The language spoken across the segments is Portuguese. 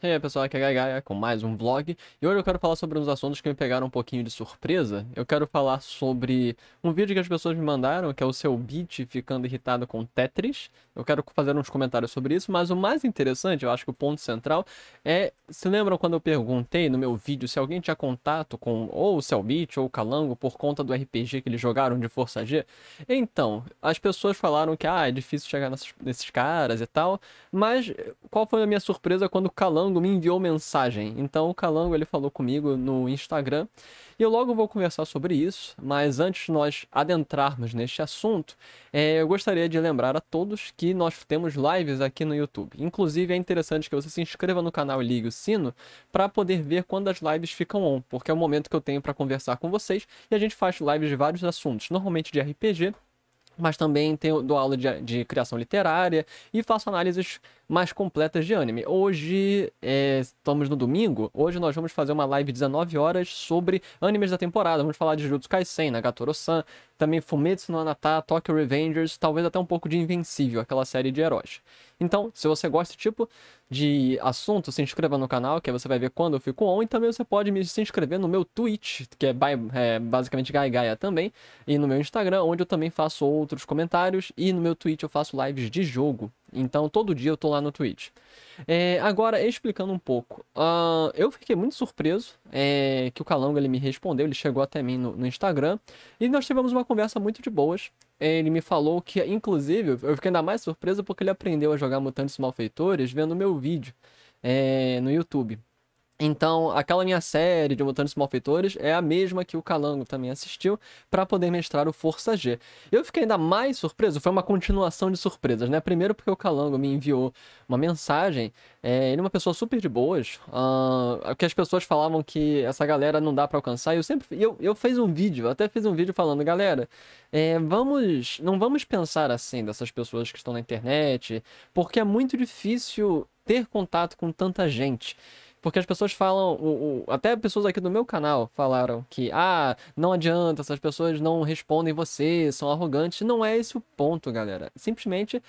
E aí pessoal, aqui é a Gaia com mais um vlog E hoje eu quero falar sobre uns assuntos que me pegaram um pouquinho de surpresa Eu quero falar sobre um vídeo que as pessoas me mandaram Que é o seu beat ficando irritado com Tetris Eu quero fazer uns comentários sobre isso Mas o mais interessante, eu acho que o ponto central É, se lembram quando eu perguntei no meu vídeo Se alguém tinha contato com ou o seu beat ou o Calango Por conta do RPG que eles jogaram de Força G Então, as pessoas falaram que ah, é difícil chegar nesses caras e tal Mas qual foi a minha surpresa quando o Calango Calango me enviou mensagem. Então o Calango ele falou comigo no Instagram e eu logo vou conversar sobre isso. Mas antes de nós adentrarmos neste assunto, é, eu gostaria de lembrar a todos que nós temos lives aqui no YouTube. Inclusive é interessante que você se inscreva no canal e ligue o sino para poder ver quando as lives ficam on, porque é o momento que eu tenho para conversar com vocês e a gente faz lives de vários assuntos, normalmente de RPG mas também tenho, dou aula de, de, criação literária e faço análises mais completas de anime. Hoje, é, estamos no domingo, hoje nós vamos fazer uma live 19 horas sobre animes da temporada. Vamos falar de Jujutsu Kaisen, Nagatoro-san, também Fumetsu no Anata, Tokyo Revengers, talvez até um pouco de Invencível, aquela série de heróis. Então, se você gosta desse tipo de assunto, se inscreva no canal, que aí você vai ver quando eu fico on, e também você pode me se inscrever no meu Twitch, que é, é basicamente Gaia Gaia também, e no meu Instagram, onde eu também faço outros comentários, e no meu Twitch eu faço lives de jogo. Então todo dia eu tô lá no Twitch. É, agora, explicando um pouco, uh, eu fiquei muito surpreso é, que o Calango ele me respondeu, ele chegou até mim no, no Instagram e nós tivemos uma conversa muito de boas. Ele me falou que, inclusive, eu fiquei ainda mais surpreso porque ele aprendeu a jogar Mutantes Malfeitores vendo meu vídeo é, no YouTube. Então, aquela minha série de mutantes malfeitores é a mesma que o Calango também assistiu para poder mestrar o Força G. Eu fiquei ainda mais surpreso, foi uma continuação de surpresas, né? Primeiro porque o Calango me enviou uma mensagem, é, ele é uma pessoa super de boas, uh, que as pessoas falavam que essa galera não dá para alcançar, e eu sempre, eu, eu fiz um vídeo, eu até fiz um vídeo falando, galera, é, vamos, não vamos pensar assim dessas pessoas que estão na internet, porque é muito difícil ter contato com tanta gente. Porque as pessoas falam, o, o, até pessoas aqui do meu canal falaram que, ah, não adianta, essas pessoas não respondem você, são arrogantes. Não é esse o ponto, galera. Simplesmente,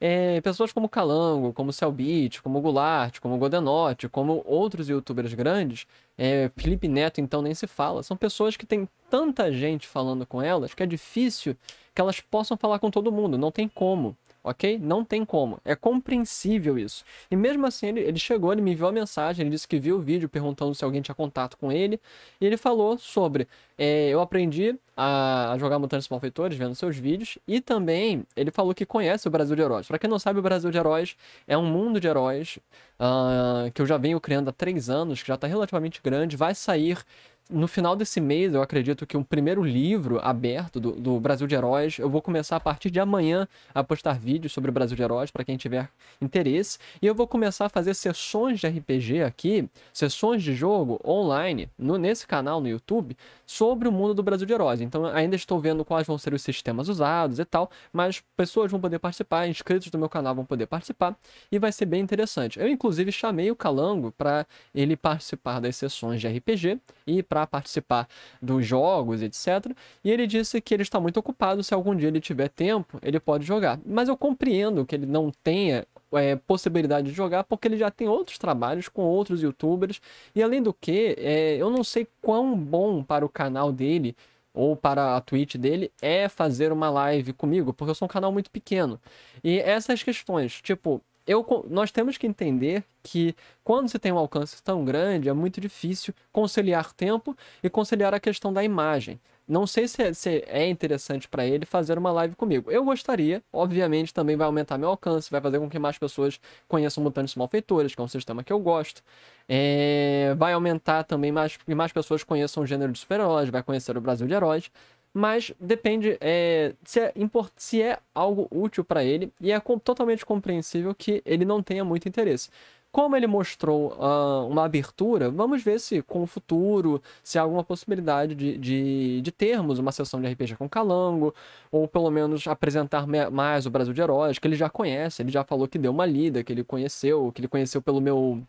é, pessoas como Calango, como Celbit, como Goulart, como Godenote, como outros youtubers grandes, é, Felipe Neto, então, nem se fala. São pessoas que têm tanta gente falando com elas que é difícil que elas possam falar com todo mundo. Não tem como ok? Não tem como. É compreensível isso. E mesmo assim, ele, ele chegou, ele me enviou a mensagem, ele disse que viu o vídeo perguntando se alguém tinha contato com ele. E ele falou sobre: é, eu aprendi a, a jogar Mutantes Malfeitores vendo seus vídeos. E também ele falou que conhece o Brasil de Heróis. Para quem não sabe, o Brasil de Heróis é um mundo de heróis uh, que eu já venho criando há três anos, que já está relativamente grande. Vai sair no final desse mês, eu acredito que um primeiro livro aberto do, do, Brasil de Heróis. Eu vou começar a partir de amanhã a postar vídeos sobre o Brasil de Heróis para quem tiver interesse. E eu vou começar a fazer sessões de RPG aqui, sessões de jogo online, no, nesse canal no YouTube, sobre o mundo do Brasil de Heróis. Então ainda estou vendo quais vão ser os sistemas usados e tal, mas pessoas vão poder participar, inscritos do meu canal vão poder participar e vai ser bem interessante. Eu inclusive chamei o Calango para ele participar das sessões de RPG e para para participar dos jogos, etc. E ele disse que ele está muito ocupado, se algum dia ele tiver tempo, ele pode jogar. Mas eu compreendo que ele não tenha é, possibilidade de jogar, porque ele já tem outros trabalhos com outros youtubers. E além do que, é, eu não sei quão bom para o canal dele ou para a Twitch dele é fazer uma live comigo, porque eu sou um canal muito pequeno. E essas questões, tipo, eu, nós temos que entender que quando você tem um alcance tão grande, é muito difícil conciliar tempo e conciliar a questão da imagem. Não sei se é, se é interessante para ele fazer uma live comigo. Eu gostaria, obviamente, também vai aumentar meu alcance, vai fazer com que mais pessoas conheçam Mutantes Malfeitores, que é um sistema que eu gosto. É, vai aumentar também mais que mais pessoas conheçam o gênero de super-heróis, vai conhecer o Brasil de heróis mas depende é, se, é se é algo útil para ele e é com, totalmente compreensível que ele não tenha muito interesse. Como ele mostrou uh, uma abertura, vamos ver se com o futuro, se há alguma possibilidade de, de, de termos uma sessão de RPG com Calango, ou pelo menos apresentar mais o Brasil de Heróis, que ele já conhece, ele já falou que deu uma lida, que ele conheceu, que ele conheceu pelo meu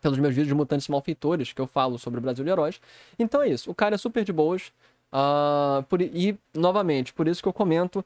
pelos meus vídeos de Mutantes Malfeitores, que eu falo sobre o Brasil de Heróis. Então é isso, o cara é super de boas, Uh, por, e, novamente, por isso que eu comento,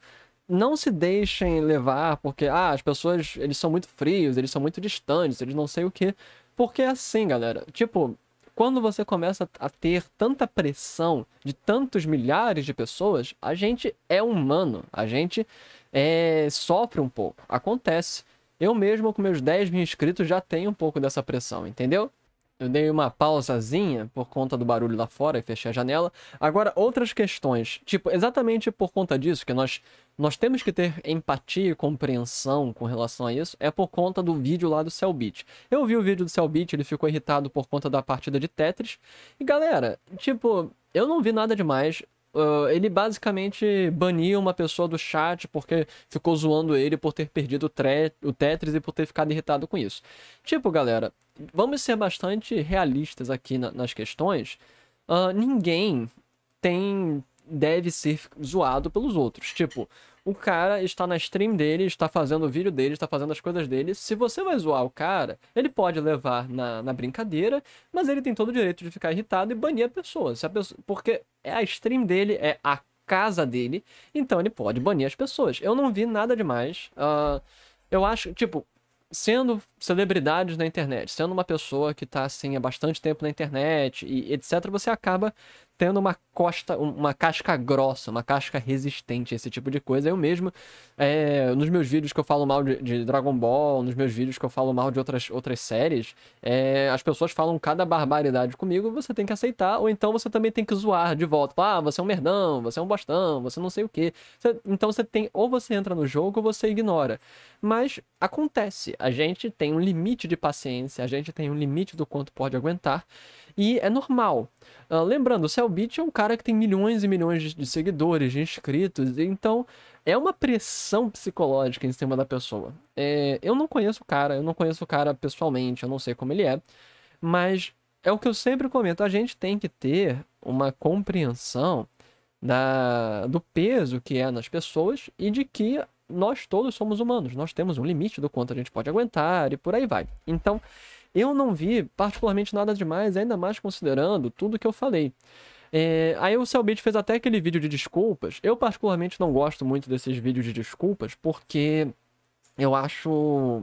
não se deixem levar, porque ah, as pessoas eles são muito frios, eles são muito distantes, eles não sei o que. Porque é assim, galera. Tipo, quando você começa a ter tanta pressão de tantos milhares de pessoas, a gente é humano, a gente é, sofre um pouco, acontece. Eu mesmo, com meus 10 mil inscritos, já tenho um pouco dessa pressão, entendeu? Eu dei uma pausazinha por conta do barulho lá fora e fechei a janela. Agora, outras questões. Tipo, exatamente por conta disso, que nós, nós temos que ter empatia e compreensão com relação a isso, é por conta do vídeo lá do Cellbit. Eu vi o vídeo do Cellbit, ele ficou irritado por conta da partida de Tetris. E galera, tipo, eu não vi nada demais. Uh, ele basicamente bania uma pessoa do chat porque ficou zoando ele por ter perdido o, o Tetris e por ter ficado irritado com isso. Tipo, galera, vamos ser bastante realistas aqui na nas questões. Uh, ninguém tem deve ser zoado pelos outros. Tipo, o cara está na stream dele, está fazendo o vídeo dele, está fazendo as coisas dele. Se você vai zoar o cara, ele pode levar na, na brincadeira, mas ele tem todo o direito de ficar irritado e banir a pessoa. Se a pessoa porque é a stream dele, é a casa dele, então ele pode banir as pessoas. Eu não vi nada demais. Uh, eu acho, tipo, sendo celebridades na internet, sendo uma pessoa que tá assim há bastante tempo na internet e etc, você acaba tendo uma costa, uma casca grossa, uma casca resistente, esse tipo de coisa. Eu mesmo, é, nos meus vídeos que eu falo mal de, de, Dragon Ball, nos meus vídeos que eu falo mal de outras, outras séries, é, as pessoas falam cada barbaridade comigo, você tem que aceitar, ou então você também tem que zoar de volta. Ah, você é um merdão, você é um bostão, você não sei o quê. Você, então você tem, ou você entra no jogo ou você ignora. Mas acontece, a gente tem um limite de paciência, a gente tem um limite do quanto pode aguentar, e é normal. Uh, lembrando, o Cellbit é um cara que tem milhões e milhões de, de seguidores, de inscritos, então é uma pressão psicológica em cima da pessoa. É, eu não conheço o cara, eu não conheço o cara pessoalmente, eu não sei como ele é, mas é o que eu sempre comento, a gente tem que ter uma compreensão da, do peso que é nas pessoas e de que nós todos somos humanos, nós temos um limite do quanto a gente pode aguentar e por aí vai. Então, eu não vi particularmente nada demais, ainda mais considerando tudo que eu falei. É, aí o Cellbit fez até aquele vídeo de desculpas. Eu particularmente não gosto muito desses vídeos de desculpas, porque eu acho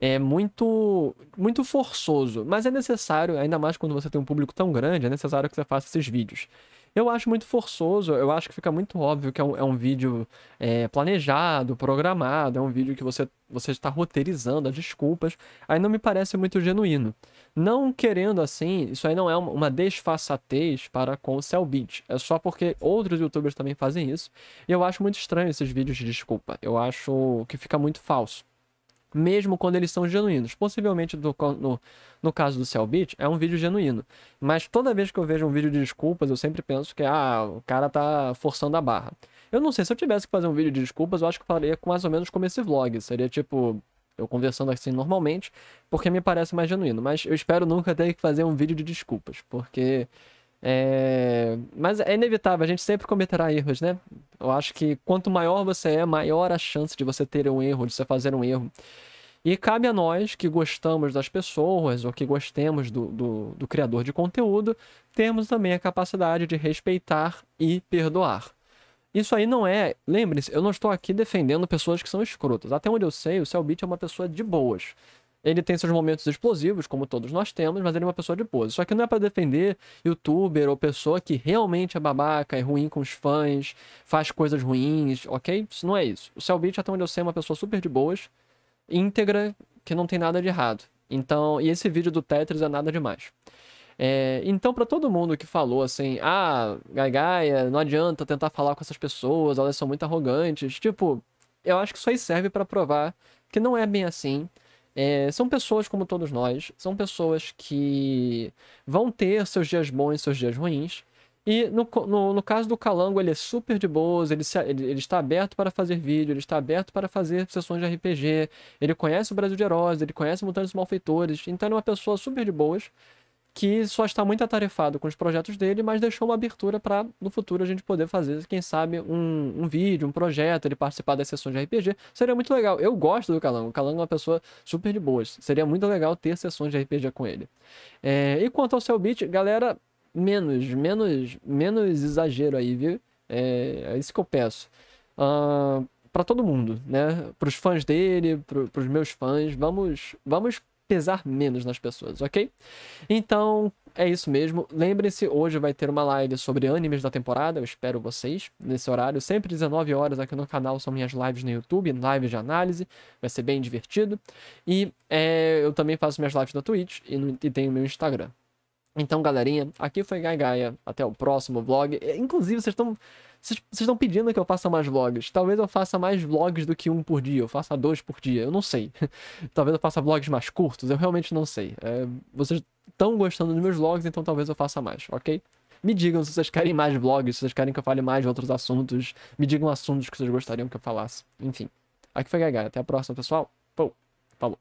é muito muito forçoso, mas é necessário, ainda mais quando você tem um público tão grande, é necessário que você faça esses vídeos. Eu acho muito forçoso, eu acho que fica muito óbvio que é um, é um vídeo é, planejado, programado, é um vídeo que você, você está roteirizando as desculpas. Aí não me parece muito genuíno. Não querendo assim, isso aí não é uma, uma desfaçatez para com o Cellbit. É só porque outros youtubers também fazem isso. E eu acho muito estranho esses vídeos de desculpa. Eu acho que fica muito falso mesmo quando eles são genuínos. Possivelmente, do, no, no caso do Cellbit, é um vídeo genuíno. Mas toda vez que eu vejo um vídeo de desculpas, eu sempre penso que, ah, o cara tá forçando a barra. Eu não sei, se eu tivesse que fazer um vídeo de desculpas, eu acho que faria mais ou menos como esse vlog. Seria tipo, eu conversando assim normalmente, porque me parece mais genuíno. Mas eu espero nunca ter que fazer um vídeo de desculpas, porque é... Mas é inevitável, a gente sempre cometerá erros, né? Eu acho que quanto maior você é, maior a chance de você ter um erro, de você fazer um erro. E cabe a nós que gostamos das pessoas ou que gostemos do, do, do criador de conteúdo, termos também a capacidade de respeitar e perdoar. Isso aí não é. Lembre-se, eu não estou aqui defendendo pessoas que são escrotas. Até onde eu sei, o Cellbit é uma pessoa de boas. Ele tem seus momentos explosivos, como todos nós temos, mas ele é uma pessoa de pose. Só que não é para defender youtuber ou pessoa que realmente é babaca, é ruim com os fãs, faz coisas ruins, ok? Isso não é isso. O Cellbit, até onde eu sei, é uma pessoa super de boas, íntegra, que não tem nada de errado. Então, e esse vídeo do Tetris é nada demais. É, então, para todo mundo que falou assim, ah, gaia não adianta tentar falar com essas pessoas, elas são muito arrogantes. Tipo, eu acho que isso aí serve para provar que não é bem assim é, são pessoas como todos nós, são pessoas que vão ter seus dias bons e seus dias ruins. E no, no, no, caso do Calango, ele é super de boas, ele, se, ele, ele, está aberto para fazer vídeo, ele está aberto para fazer sessões de RPG, ele conhece o Brasil de Heróis, ele conhece Mutantes Malfeitores, então ele é uma pessoa super de boas, que só está muito atarefado com os projetos dele, mas deixou uma abertura para no futuro a gente poder fazer, quem sabe, um, um vídeo, um projeto, ele participar das sessões de RPG. Seria muito legal. Eu gosto do Calango. O Calango é uma pessoa super de boas. Seria muito legal ter sessões de RPG com ele. É, e quanto ao seu beat, galera, menos, menos, menos exagero aí, viu? É, é isso que eu peço. Uh, ah, para todo mundo, né? Para os fãs dele, para os meus fãs, vamos, vamos pesar menos nas pessoas, ok? Então, é isso mesmo. Lembrem-se, hoje vai ter uma live sobre animes da temporada. Eu espero vocês nesse horário. Sempre 19 horas aqui no canal são minhas lives no YouTube, lives de análise. Vai ser bem divertido. E é, eu também faço minhas lives na Twitch e, no, e tenho meu Instagram. Então, galerinha, aqui foi Gaia. Até o próximo vlog. É, inclusive, vocês estão vocês estão pedindo que eu faça mais vlogs. Talvez eu faça mais vlogs do que um por dia. Eu faça dois por dia. Eu não sei. talvez eu faça vlogs mais curtos. Eu realmente não sei. É, vocês estão gostando dos meus vlogs, então talvez eu faça mais, ok? Me digam se vocês querem mais vlogs, se vocês querem que eu fale mais de outros assuntos. Me digam assuntos que vocês gostariam que eu falasse. Enfim. Aqui foi Gagai. Até a próxima, pessoal. Pô, falou.